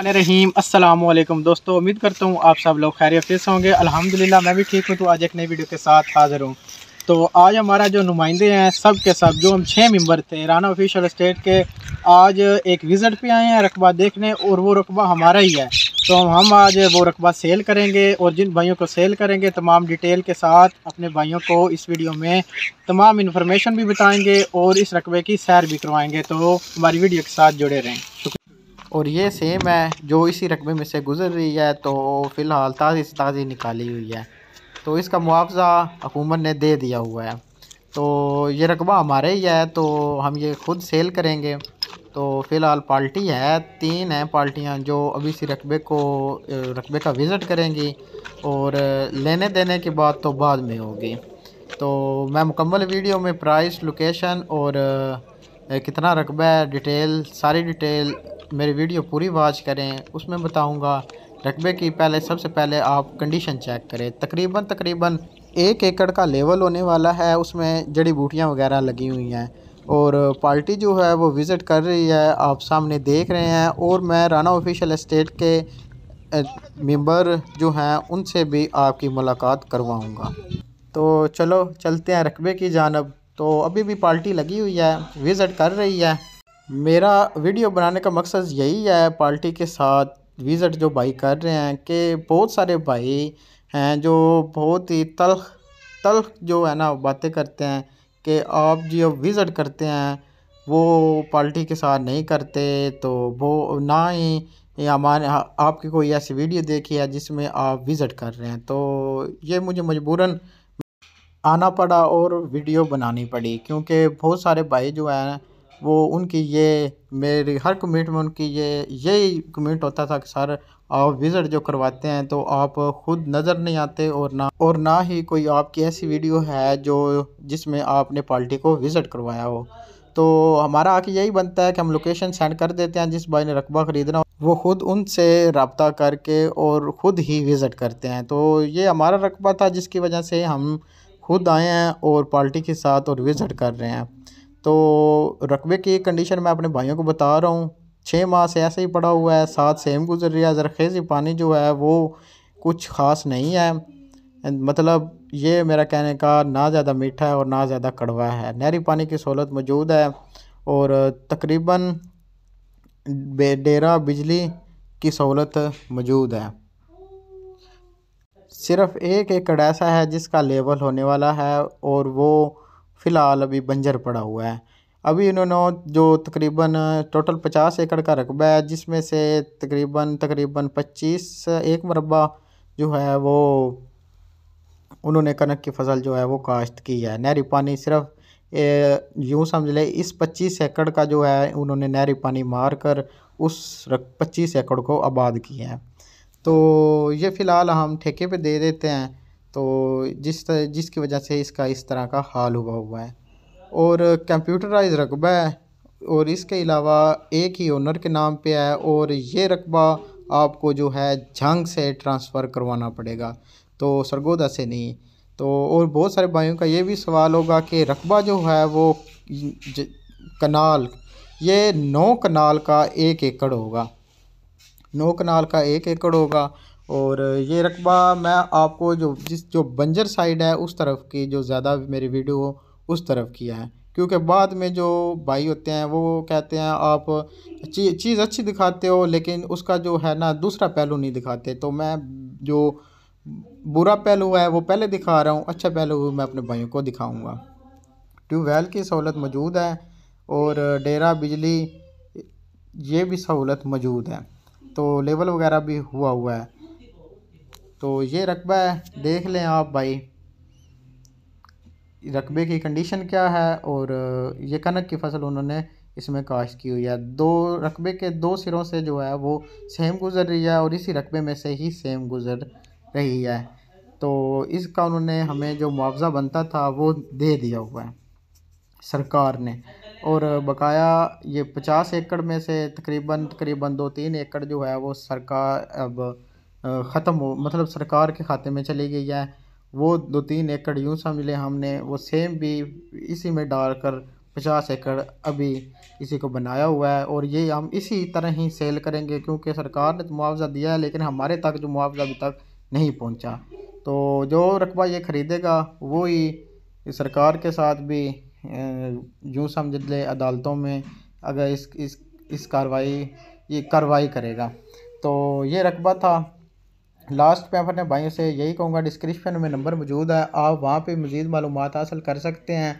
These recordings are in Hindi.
रहीम अस्सलाम वालेकुम दोस्तों उम्मीद करता हूँ आप सब लोग खैरियत से होंगे अल्हम्दुलिल्लाह मैं भी ठीक हूँ तो आज एक नई वीडियो के साथ हाज़िर हूँ तो आज हमारा जो नुमाइंदे हैं सब के सब जो हम छः मेंबर थे राना ऑफिशियल स्टेट के आज एक विज़िट पे आए हैं रकबा देखने और वो रकबा हमारा ही है तो हम आज वो रकबा सेल करेंगे और जिन भाइयों को सेल करेंगे तमाम डिटेल के साथ अपने भाइयों को इस वीडियो में तमाम इन्फॉर्मेशन भी बताएँगे और इस रकबे की सैर भी करवाएँगे तो हमारी वीडियो के साथ जुड़े रहें और ये सेम है जो इसी रकबे में से गुजर रही है तो फ़िलहाल ताज़ी से ताज़ी निकाली हुई है तो इसका मुआवजा हुकूमत ने दे दिया हुआ है तो ये रकबा हमारे ही है तो हम ये खुद सेल करेंगे तो फ़िलहाल पार्टी है तीन हैं पार्टियाँ जो अभी इसी रकबे को रकबे का विज़िट करेंगी और लेने देने की बात तो बाद में होगी तो मैं मुकम्मल वीडियो में प्राइस लोकेशन और कितना रकबा है डिटेल सारी डिटेल मेरी वीडियो पूरी वॉच करें उसमें बताऊंगा रकबे की पहले सबसे पहले आप कंडीशन चेक करें तकरीबन तकरीबन एक एकड़ का लेवल होने वाला है उसमें जड़ी बूटियाँ वगैरह लगी हुई हैं और पार्टी जो है वो विज़िट कर रही है आप सामने देख रहे हैं और मैं राना ऑफिशियल इस्टेट के मेंबर जो हैं उनसे भी आपकी मुलाकात करवाऊँगा तो चलो चलते हैं रकबे की जानब तो अभी भी पार्टी लगी हुई है विज़िट कर रही है मेरा वीडियो बनाने का मकसद यही है पार्टी के साथ विज़िट जो भाई कर रहे हैं कि बहुत सारे भाई हैं जो बहुत ही तलख तलख जो है ना बातें करते हैं कि आप जो विज़िट करते हैं वो पार्टी के साथ नहीं करते तो वो ना ही हमारे हाँ, आपकी कोई ऐसी वीडियो देखी है जिसमें आप विज़िट कर रहे हैं तो ये मुझे मजबूरन आना पड़ा और वीडियो बनानी पड़ी क्योंकि बहुत सारे भाई जो हैं वो उनकी ये मेरी हर कमेंट में उनकी ये यही कमेंट होता था कि सर आप विज़िट जो करवाते हैं तो आप खुद नज़र नहीं आते और ना और ना ही कोई आपकी ऐसी वीडियो है जो जिसमें आपने पार्टी को विज़िट करवाया हो तो हमारा आके यही बनता है कि हम लोकेशन सेंड कर देते हैं जिस भाई ने रकबा ख़रीदना वो ख़ुद उनसे रबता करके और ख़ुद ही विज़िट करते हैं तो ये हमारा रकबा था जिसकी वजह से हम खुद आए हैं और पार्टी के साथ और विज़िट कर रहे हैं तो रकबे की कंडीशन मैं अपने भाइयों को बता रहा हूँ छः माह से ऐसे ही पड़ा हुआ है साथ सेम गुजर रहा है जरखेज़ी पानी जो है वो कुछ ख़ास नहीं है मतलब ये मेरा कहने का ना ज़्यादा मीठा है और ना ज़्यादा कड़वा है नहरी पानी की सहूलत मौजूद है और तकरीबन डेरा बिजली की सहूलत मौजूद है सिर्फ़ एक एकड़ ऐसा है जिसका लेवल होने वाला है और वो फ़िलहाल अभी बंजर पड़ा हुआ है अभी इन्होंने जो तकरीबन टोटल पचास एकड़ का रकबा है जिसमें से तकरीबन तकरीबन पच्चीस एक मरबा जो है वो उन्होंने कनक की फसल जो है वो काश्त की है नहरी पानी सिर्फ यूँ समझ लें इस पच्चीस एकड़ का जो है उन्होंने नहरी पानी मार कर उस पच्चीस एकड़ को आबाद किया है तो ये फ़िलहाल हम ठेके पे दे देते हैं तो जिस जिसकी वजह से इसका इस तरह का हाल हुआ हुआ है और कंप्यूटराइज रकबा है और इसके अलावा एक ही ओनर के नाम पे है और ये रकबा आपको जो है झंग से ट्रांसफ़र करवाना पड़ेगा तो सरगोदा से नहीं तो और बहुत सारे भाइयों का ये भी सवाल होगा कि रकबा जो है वो कनाल ये नौ कनाल का एक एकड़ होगा नौ कनाल का एक एकड़ होगा और ये रकबा मैं आपको जो जिस जो बंजर साइड है उस तरफ की जो ज़्यादा मेरी वीडियो हो उस तरफ की है क्योंकि बाद में जो भाई होते हैं वो कहते हैं आप ची, चीज़ अच्छी दिखाते हो लेकिन उसका जो है ना दूसरा पहलू नहीं दिखाते तो मैं जो बुरा पहलू है वो पहले दिखा रहा हूँ अच्छा पहलू मैं अपने भाइयों को दिखाऊँगा ट्यूबवेल की सहूलत मौजूद है और डेरा बिजली ये भी सहूलत मौजूद है तो लेवल वगैरह भी हुआ हुआ है तो ये रकबा है देख लें आप भाई रकबे की कंडीशन क्या है और ये कनक की फसल उन्होंने इसमें काश्त की हुई है दो रकबे के दो सिरों से जो है वो सेम गुज़र रही है और इसी रकबे में से ही सेम गुज़र रही है तो इसका उन्होंने हमें जो मुआवजा बनता था वो दे दिया हुआ है सरकार ने और बकाया ये पचास एकड़ में से तकरीबन तकरीबन दो तीन एकड़ जो है वो सरकार अब ख़त्म हो मतलब सरकार के खाते में चली गई है वो दो तीन एकड़ यूँ समझ लें हमने वो सेम भी इसी में डाल कर पचास एकड़ अभी इसी को बनाया हुआ है और ये हम इसी तरह ही सेल करेंगे क्योंकि सरकार ने तो मुआवजा दिया है लेकिन हमारे तक जो मुआवजा अभी तक नहीं पहुंचा तो जो रकबा ये ख़रीदेगा वो ही सरकार के साथ भी यूँ समझ ले अदालतों में अगर इस इस इस कार्रवाई ये कार्रवाई करेगा तो ये रकबा था लास्ट पे अपने भाइयों से यही कहूँगा डिस्क्रिप्शन में नंबर मौजूद है आप वहाँ पर मज़ीद मालूम हासिल कर सकते हैं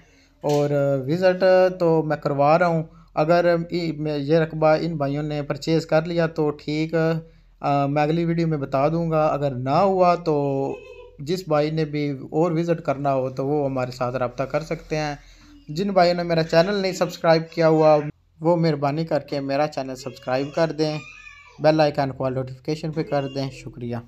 और विज़िट uh, uh, तो मैं करवा रहा हूँ अगर um, ये रकबा इन भाइयों ने परचेज़ कर लिया तो ठीक uh, मैं अगली वीडियो में बता दूँगा अगर ना हुआ तो जिस भाई ने भी और विज़िट करना हो तो वो हमारे साथ रबता कर सकते हैं जिन भाइयों ने मेरा चैनल नहीं सब्सक्राइब किया हुआ वो मेहरबानी करके मेरा चैनल सब्सक्राइब कर दें बेल आइकन को नोटिफिकेशन पे कर दें शुक्रिया